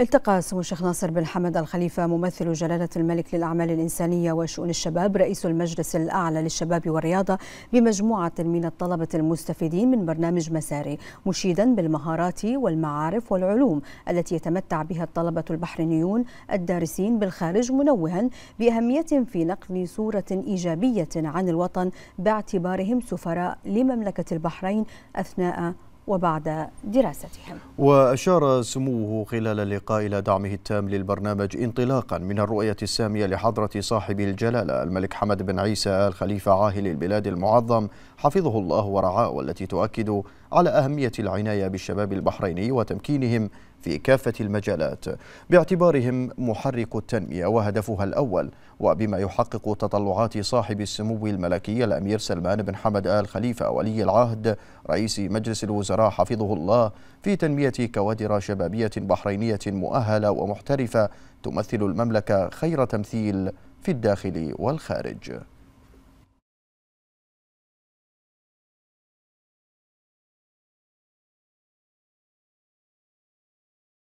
التقى سمو الشيخ ناصر بن حمد الخليفة ممثل جلالة الملك للأعمال الإنسانية وشؤون الشباب رئيس المجلس الأعلى للشباب والرياضة بمجموعة من الطلبة المستفيدين من برنامج مساري مشيدا بالمهارات والمعارف والعلوم التي يتمتع بها الطلبة البحرينيون الدارسين بالخارج منوها بأهمية في نقل صورة إيجابية عن الوطن باعتبارهم سفراء لمملكة البحرين أثناء وبعد دراستهم وأشار سموه خلال اللقاء إلى دعمه التام للبرنامج انطلاقا من الرؤية السامية لحضرة صاحب الجلالة الملك حمد بن عيسى الخليفة عاهل البلاد المعظم حفظه الله ورعاه والتي تؤكد على أهمية العناية بالشباب البحريني وتمكينهم في كافة المجالات باعتبارهم محرك التنمية وهدفها الأول وبما يحقق تطلعات صاحب السمو الملكي الأمير سلمان بن حمد آل خليفة ولي العهد رئيس مجلس الوزراء حفظه الله في تنمية كوادر شبابية بحرينية مؤهلة ومحترفة تمثل المملكة خير تمثيل في الداخل والخارج